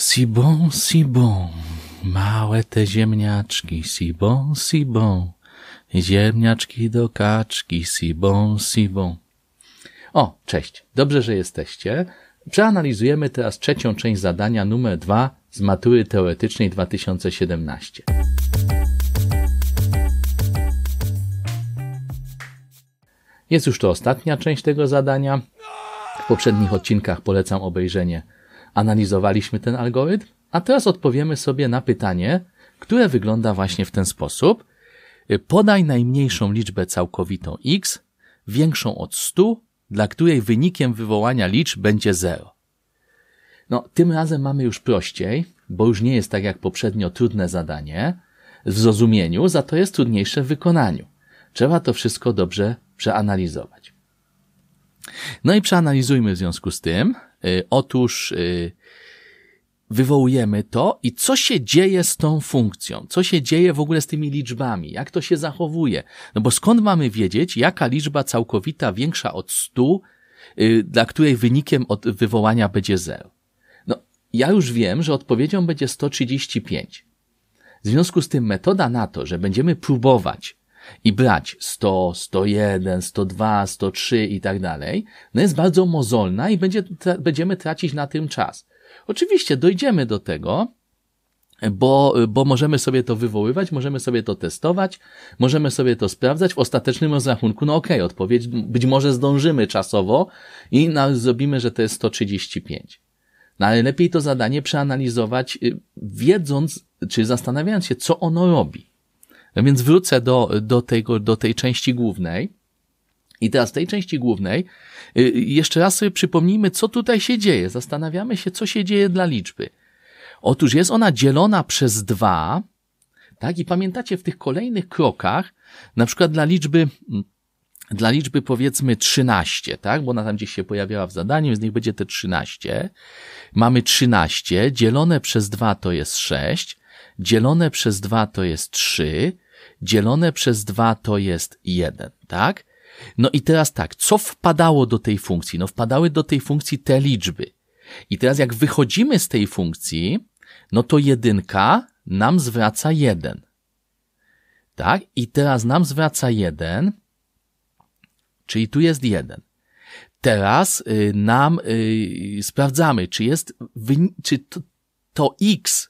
Si bon, si bon, małe te ziemniaczki, si bon, si bon, ziemniaczki do kaczki, si bon, si bon. O, cześć, dobrze, że jesteście. Przeanalizujemy teraz trzecią część zadania numer dwa z matury teoretycznej 2017. Jest już to ostatnia część tego zadania. W poprzednich odcinkach polecam obejrzenie analizowaliśmy ten algorytm, a teraz odpowiemy sobie na pytanie, które wygląda właśnie w ten sposób. Podaj najmniejszą liczbę całkowitą x, większą od 100, dla której wynikiem wywołania liczb będzie 0. No, tym razem mamy już prościej, bo już nie jest tak jak poprzednio trudne zadanie w zrozumieniu, za to jest trudniejsze w wykonaniu. Trzeba to wszystko dobrze przeanalizować. No i przeanalizujmy w związku z tym, Y, otóż y, wywołujemy to i co się dzieje z tą funkcją? Co się dzieje w ogóle z tymi liczbami? Jak to się zachowuje? No bo skąd mamy wiedzieć, jaka liczba całkowita większa od 100, y, dla której wynikiem od wywołania będzie 0? No, ja już wiem, że odpowiedzią będzie 135. W związku z tym metoda na to, że będziemy próbować i brać 100, 101, 102, 103 i tak dalej, no jest bardzo mozolna i będzie, tra będziemy tracić na tym czas. Oczywiście dojdziemy do tego, bo, bo możemy sobie to wywoływać, możemy sobie to testować, możemy sobie to sprawdzać w ostatecznym rozrachunku. No okej, okay, odpowiedź, być może zdążymy czasowo i na, zrobimy, że to jest 135. No ale lepiej to zadanie przeanalizować, y, wiedząc czy zastanawiając się, co ono robi. No więc wrócę do, do, tego, do tej części głównej. I teraz w tej części głównej y, jeszcze raz sobie przypomnijmy, co tutaj się dzieje. Zastanawiamy się, co się dzieje dla liczby. Otóż jest ona dzielona przez dwa, tak? I pamiętacie w tych kolejnych krokach, na przykład dla liczby, mm, dla liczby powiedzmy 13, tak? Bo ona tam gdzieś się pojawiała w zadaniu, z nich będzie te 13. Mamy 13, dzielone przez 2 to jest 6, dzielone przez 2 to jest 3, dzielone przez 2 to jest 1, tak? No i teraz tak, co wpadało do tej funkcji? No wpadały do tej funkcji te liczby. I teraz jak wychodzimy z tej funkcji, no to jedynka nam zwraca 1. Tak? I teraz nam zwraca 1, czyli tu jest 1. Teraz y, nam y, sprawdzamy, czy jest, czy to, to x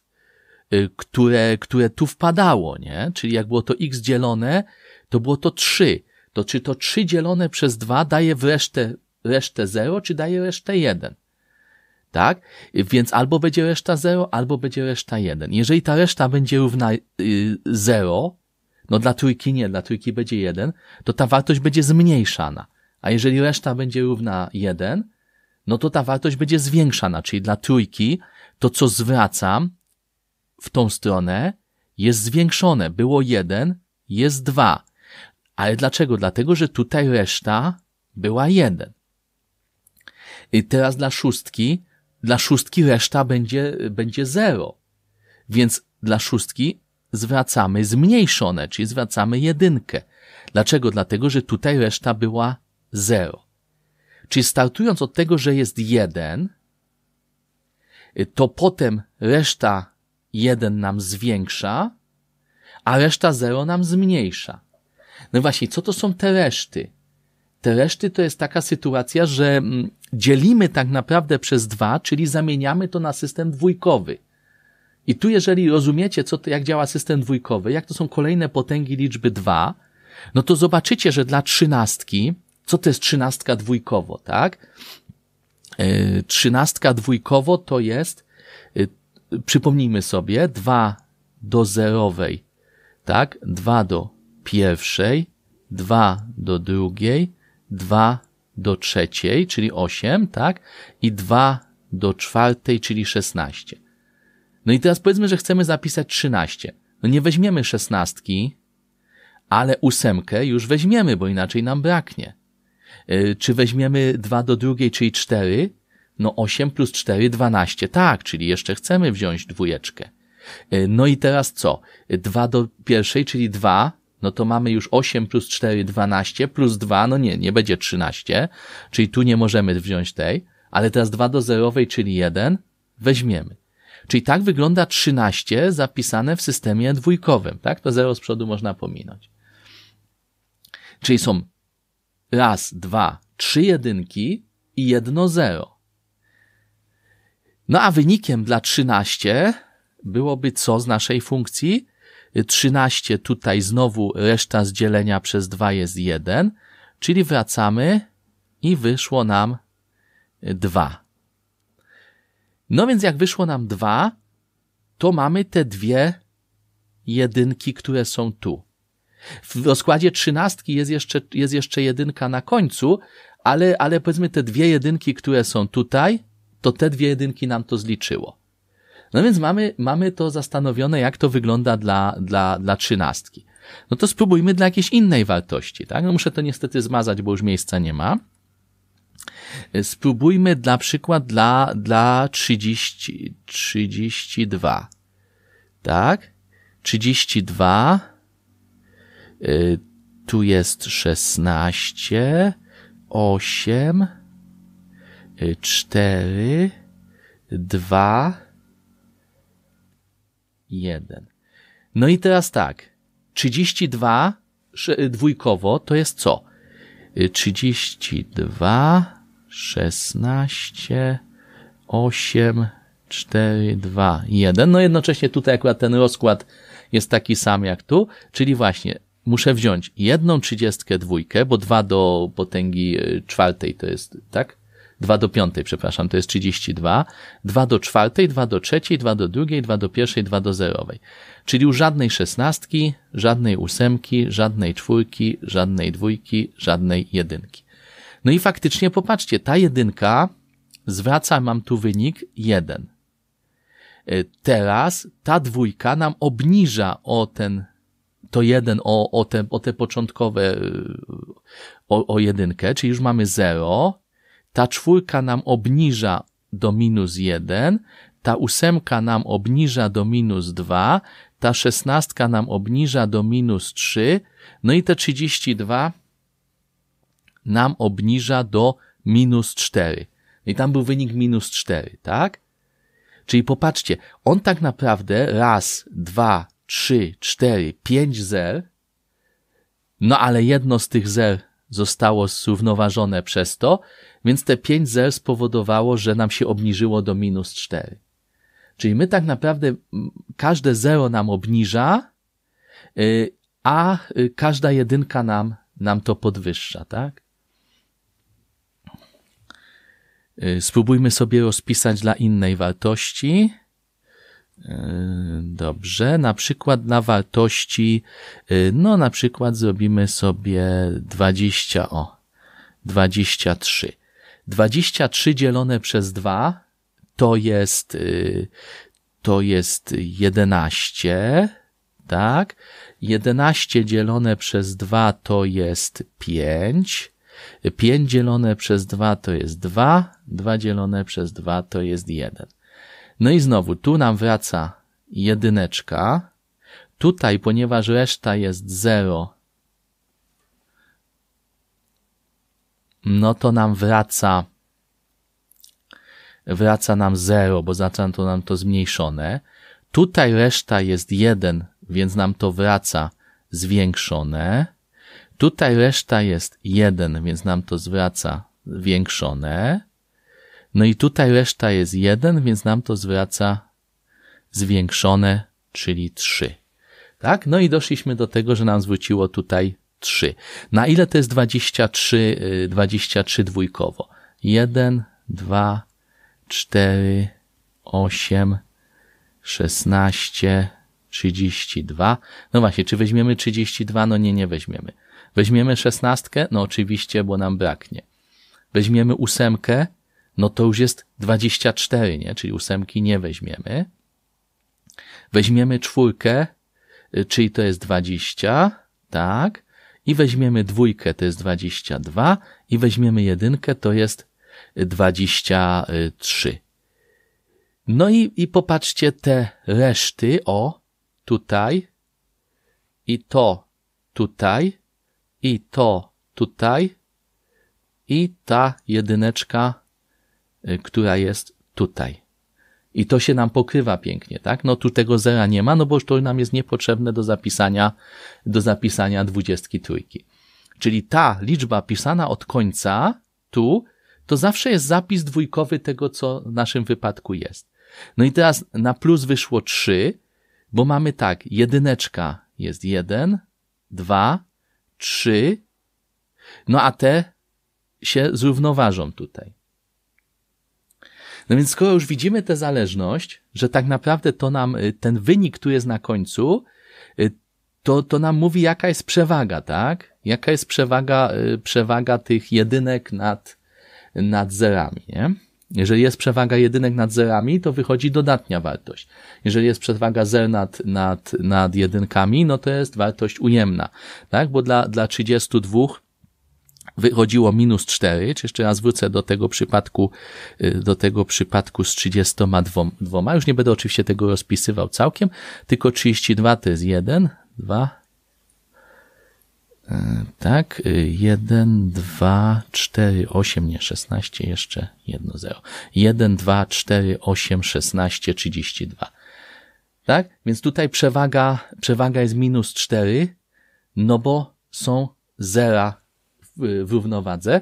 Y, które, które tu wpadało, nie? Czyli jak było to x dzielone, to było to 3. To czy to 3 dzielone przez 2 daje w resztę, resztę 0, czy daje resztę 1? Tak? Y, więc albo będzie reszta 0, albo będzie reszta 1. Jeżeli ta reszta będzie równa 0, y, no dla trójki nie, dla trójki będzie 1, to ta wartość będzie zmniejszana. A jeżeli reszta będzie równa 1, no to ta wartość będzie zwiększana, czyli dla trójki to, co zwracam, w tą stronę jest zwiększone. Było jeden, jest dwa. Ale dlaczego? Dlatego, że tutaj reszta była jeden. I teraz dla szóstki, dla szóstki reszta będzie, będzie zero. Więc dla szóstki zwracamy zmniejszone, czyli zwracamy jedynkę. Dlaczego? Dlatego, że tutaj reszta była zero. Czyli startując od tego, że jest jeden, to potem reszta 1 nam zwiększa, a reszta 0 nam zmniejsza. No właśnie, co to są te reszty? Te reszty to jest taka sytuacja, że mm, dzielimy tak naprawdę przez 2, czyli zamieniamy to na system dwójkowy. I tu, jeżeli rozumiecie, co to, jak działa system dwójkowy, jak to są kolejne potęgi liczby 2, no to zobaczycie, że dla trzynastki, co to jest trzynastka dwójkowo, tak? E, trzynastka dwójkowo to jest e, przypomnijmy sobie, 2 do zerowej, tak? 2 do pierwszej, 2 do drugiej, 2 do trzeciej, czyli 8, tak? I 2 do czwartej, czyli 16. No i teraz powiedzmy, że chcemy zapisać 13. No nie weźmiemy szesnastki, ale ósemkę już weźmiemy, bo inaczej nam braknie. Y, czy weźmiemy 2 do drugiej, czyli 4? No 8 plus 4, 12. Tak, czyli jeszcze chcemy wziąć dwójeczkę. E, no i teraz co? 2 do pierwszej, czyli 2, no to mamy już 8 plus 4, 12, plus 2, no nie, nie będzie 13, czyli tu nie możemy wziąć tej, ale teraz 2 do zerowej, czyli 1, weźmiemy. Czyli tak wygląda 13 zapisane w systemie dwójkowym, tak? To 0 z przodu można pominąć. Czyli są raz, dwa, trzy jedynki i jedno zero. No a wynikiem dla 13 byłoby co z naszej funkcji? 13 tutaj znowu reszta z dzielenia przez 2 jest 1, czyli wracamy i wyszło nam 2. No więc jak wyszło nam 2, to mamy te dwie jedynki, które są tu. W rozkładzie trzynastki jest jeszcze, jest jeszcze jedynka na końcu, ale, ale powiedzmy te dwie jedynki, które są tutaj, to te dwie jedynki nam to zliczyło. No więc mamy, mamy to zastanowione, jak to wygląda dla, dla, dla trzynastki. No to spróbujmy dla jakiejś innej wartości, tak? No muszę to niestety zmazać, bo już miejsca nie ma. Spróbujmy dla przykład dla, dla 30, 32. Tak? 32. dwa. Y, tu jest 16, 8, 4, 2, 1. No i teraz tak. 32 dwójkowo to jest co? 32, 16, 8, 4, 2, 1. No jednocześnie tutaj akurat ten rozkład jest taki sam jak tu, czyli właśnie muszę wziąć jedną trzydziestkę dwójkę, bo 2 do potęgi e, czwartej to jest, tak? 2 do 5, przepraszam, to jest 32, 2 do 4, 2 do 3, 2 do 2, 2 do 1, 2 do 0. Czyli już żadnej szesnastki, żadnej ósemki, żadnej czwórki, żadnej dwójki, żadnej jedynki. No i faktycznie popatrzcie, ta jedynka zwraca mam tu wynik 1. E, teraz ta dwójka nam obniża o ten to jeden o, o, te, o te początkowe y, o, o jedynkę, czyli już mamy 0, ta czwórka nam obniża do minus 1, ta ósemka nam obniża do minus 2, ta szesnastka nam obniża do minus 3, no i te 32 nam obniża do minus 4. I tam był wynik minus 4, tak? Czyli popatrzcie, on tak naprawdę raz, dwa, trzy, cztery, pięć zer, no ale jedno z tych zer zostało zrównoważone przez to, więc te 5 zer spowodowało, że nam się obniżyło do minus 4. Czyli my tak naprawdę każde zero nam obniża, y, a y, każda jedynka nam, nam to podwyższa, tak? Y, spróbujmy sobie rozpisać dla innej wartości. Dobrze, na przykład dla wartości, no na przykład zrobimy sobie 20, o, 23. 23 dzielone przez 2 to jest, y, to jest 11, tak? 11 dzielone przez 2 to jest 5. 5 dzielone przez 2 to jest 2. 2 dzielone przez 2 to jest 1. No i znowu, tu nam wraca jedyneczka. Tutaj, ponieważ reszta jest 0, no to nam wraca wraca nam 0, bo zaczyna to nam to zmniejszone. Tutaj reszta jest 1, więc nam to wraca zwiększone. Tutaj reszta jest 1, więc nam to zwraca zwiększone. No i tutaj reszta jest 1, więc nam to zwraca zwiększone, czyli 3. Tak? No i doszliśmy do tego, że nam zwróciło tutaj 23. Na ile to jest 23, 23 y, dwójkowo? 1, 2, 4, 8, 16, 32. No właśnie, czy weźmiemy 32? No nie, nie weźmiemy. Weźmiemy 16? No oczywiście, bo nam braknie. Weźmiemy 8? No to już jest 24, nie? Czyli 8 nie weźmiemy. Weźmiemy 4, y, czyli to jest 20, tak? i weźmiemy dwójkę, to jest 22 i weźmiemy jedynkę, to jest 23. No i, i popatrzcie te reszty, o, tutaj i to tutaj i to tutaj i ta jedyneczka, y, która jest tutaj. I to się nam pokrywa pięknie, tak? No tu tego zera nie ma, no bo to nam jest niepotrzebne do zapisania, do zapisania dwudziestki trójki. Czyli ta liczba pisana od końca, tu, to zawsze jest zapis dwójkowy tego, co w naszym wypadku jest. No i teraz na plus wyszło 3, bo mamy tak, jedyneczka jest 1, 2, 3, no a te się zrównoważą tutaj. No więc skoro już widzimy tę zależność, że tak naprawdę to nam, y, ten wynik, który jest na końcu, y, to, to nam mówi, jaka jest przewaga, tak? Jaka jest przewaga, y, przewaga tych jedynek nad, nad zerami, nie? Jeżeli jest przewaga jedynek nad zerami, to wychodzi dodatnia wartość. Jeżeli jest przewaga zer nad, nad, nad jedynkami, no to jest wartość ujemna, tak? Bo dla, dla 32 wychodziło minus 4, czy jeszcze raz wrócę do tego przypadku, y, do tego przypadku z 32. Już nie będę oczywiście tego rozpisywał całkiem, tylko 32 to jest 1, 2, e, tak, 1, 2, 4, 8, nie 16, jeszcze jedno 0. 1, 2, 4, 8, 16, 32. Tak? Więc tutaj przewaga, przewaga jest minus 4, no bo są zera w równowadze,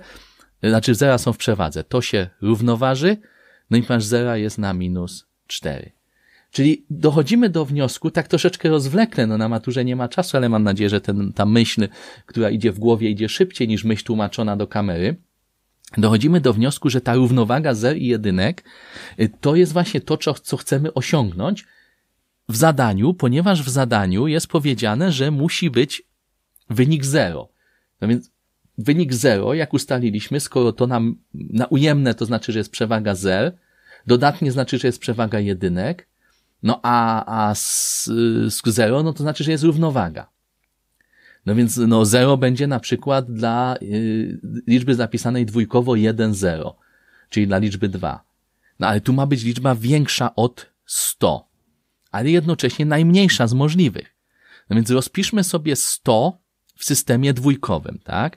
znaczy zera są w przewadze. To się równoważy, no i masz zera jest na minus 4. Czyli dochodzimy do wniosku, tak troszeczkę rozwlekle, no na maturze nie ma czasu, ale mam nadzieję, że ten, ta myśl, która idzie w głowie, idzie szybciej niż myśl tłumaczona do kamery. Dochodzimy do wniosku, że ta równowaga zer i jedynek y, to jest właśnie to, co, co chcemy osiągnąć w zadaniu, ponieważ w zadaniu jest powiedziane, że musi być wynik zero. No więc wynik 0, jak ustaliliśmy, skoro to nam na ujemne to znaczy, że jest przewaga 0, dodatnie znaczy, że jest przewaga jedynek, no a, a z, 0 no to znaczy, że jest równowaga. No więc no 0 będzie na przykład dla y, liczby zapisanej dwójkowo 1, 0, czyli dla liczby 2. No ale tu ma być liczba większa od 100, ale jednocześnie najmniejsza z możliwych. No więc rozpiszmy sobie 100 w systemie dwójkowym, tak?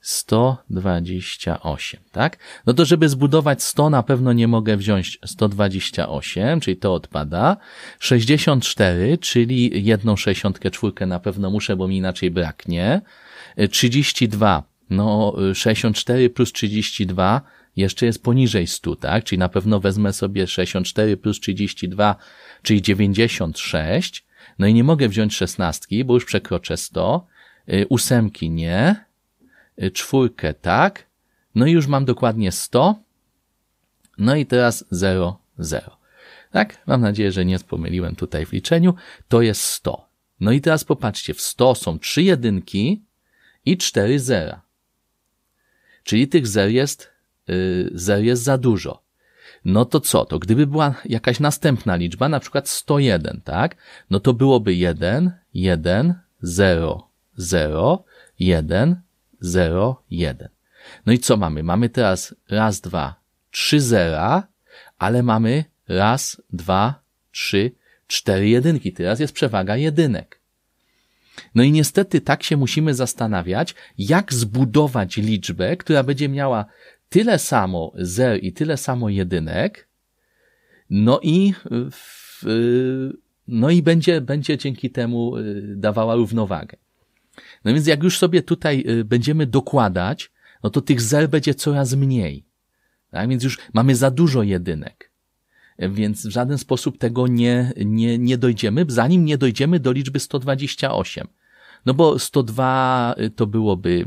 128, tak? No to żeby zbudować 100 na pewno nie mogę wziąć 128, czyli to odpada. 64, czyli jedną 64 na pewno muszę, bo mi inaczej braknie. 32, no 64 plus 32 jeszcze jest poniżej 100, tak? Czyli na pewno wezmę sobie 64 plus 32, czyli 96. No i nie mogę wziąć 16, bo już przekroczę 100. Y, ósemki nie Y, czwórkę tak, no i już mam dokładnie 100, no i teraz 0, 0. Tak? Mam nadzieję, że nie pomyliłem tutaj w liczeniu. To jest 100. No i teraz popatrzcie, w 100 są 3 jedynki i 4 zera. Czyli tych zer jest, yy, zer jest za dużo. No to co? To gdyby była jakaś następna liczba, na przykład 101, tak? No to byłoby 1, 1, 0, 0, 1, 0, 1. No i co mamy? Mamy teraz raz, dwa, trzy zera, ale mamy raz, dwa, trzy, cztery jedynki. Teraz jest przewaga jedynek. No i niestety tak się musimy zastanawiać, jak zbudować liczbę, która będzie miała tyle samo zer i tyle samo jedynek, no i, y, w, y, no i będzie, będzie dzięki temu y, dawała równowagę. No więc jak już sobie tutaj y, będziemy dokładać, no to tych zer będzie coraz mniej. Tak? Więc już mamy za dużo jedynek. Więc w żaden sposób tego nie, nie, nie dojdziemy, zanim nie dojdziemy do liczby 128. No bo 102 y, to byłoby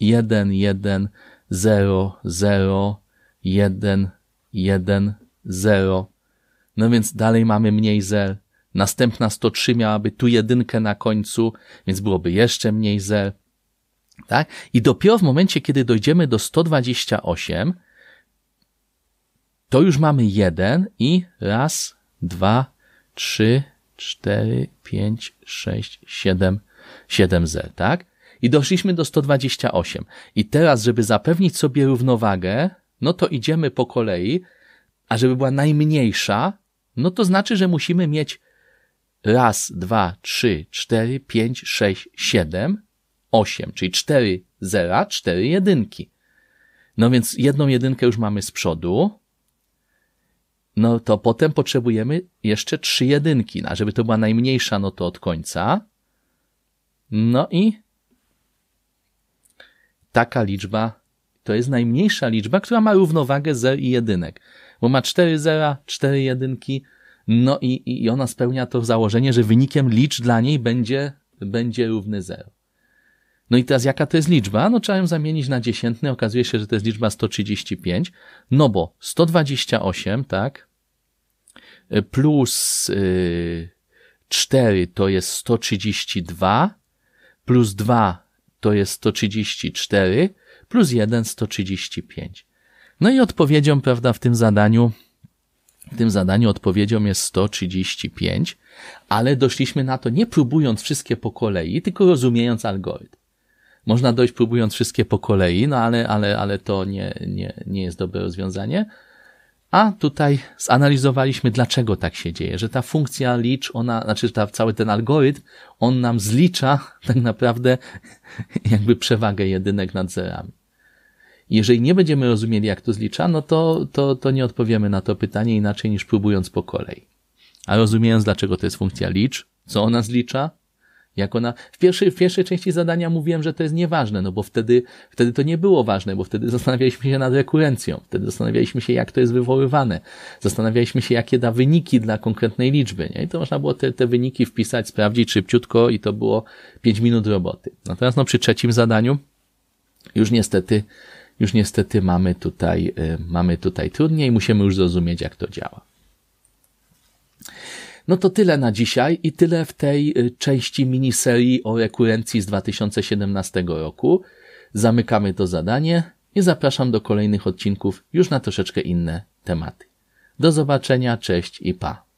1, 1, 0, 0, 1, 1, 0. No więc dalej mamy mniej zer. Następna 103 miałaby tu jedynkę na końcu, więc byłoby jeszcze mniej zer. Tak? I dopiero w momencie, kiedy dojdziemy do 128, to już mamy jeden i raz, dwa, trzy, cztery, pięć, sześć, siedem, siedem zer, tak? I doszliśmy do 128. I teraz, żeby zapewnić sobie równowagę, no to idziemy po kolei, a żeby była najmniejsza, no to znaczy, że musimy mieć Raz, dwa, trzy, cztery, pięć, sześć, siedem, osiem, czyli cztery zera, cztery jedynki. No więc jedną jedynkę już mamy z przodu. No to potem potrzebujemy jeszcze trzy jedynki, no a żeby to była najmniejsza, no to od końca. No i taka liczba to jest najmniejsza liczba, która ma równowagę zer i jedynek. Bo ma cztery zera, cztery jedynki, no i, i ona spełnia to założenie, że wynikiem licz dla niej będzie, będzie równy 0. No i teraz jaka to jest liczba? No trzeba ją zamienić na dziesiętny. Okazuje się, że to jest liczba 135, no bo 128, tak, y, plus yy, 4 to jest 132, plus 2 to jest 134, plus 1 135. No i odpowiedzią, prawda, w tym zadaniu w tym zadaniu odpowiedzią jest 135, ale doszliśmy na to nie próbując wszystkie po kolei, tylko rozumiejąc algorytm. Można dojść próbując wszystkie po kolei, no ale, ale, ale to nie, nie, nie jest dobre rozwiązanie. A tutaj zanalizowaliśmy, dlaczego tak się dzieje, że ta funkcja licz, ona, znaczy ta, cały ten algorytm, on nam zlicza tak naprawdę jakby przewagę jedynek nad zerami. Jeżeli nie będziemy rozumieli, jak to zlicza, no to, to, to nie odpowiemy na to pytanie inaczej niż próbując po kolei. A rozumiejąc, dlaczego to jest funkcja licz, co ona zlicza, jak ona, w pierwszej, w pierwszej części zadania mówiłem, że to jest nieważne, no bo wtedy, wtedy to nie było ważne, bo wtedy zastanawialiśmy się nad rekurencją, wtedy zastanawialiśmy się, jak to jest wywoływane, zastanawialiśmy się, jakie da wyniki dla konkretnej liczby, nie? I to można było te, te wyniki wpisać, sprawdzić szybciutko i to było 5 minut roboty. Natomiast, no, przy trzecim zadaniu, już niestety, już niestety mamy tutaj, y, mamy tutaj trudniej, musimy już zrozumieć, jak to działa. No to tyle na dzisiaj i tyle w tej y, części miniserii o rekurencji z 2017 roku. Zamykamy to zadanie i zapraszam do kolejnych odcinków już na troszeczkę inne tematy. Do zobaczenia, cześć i pa.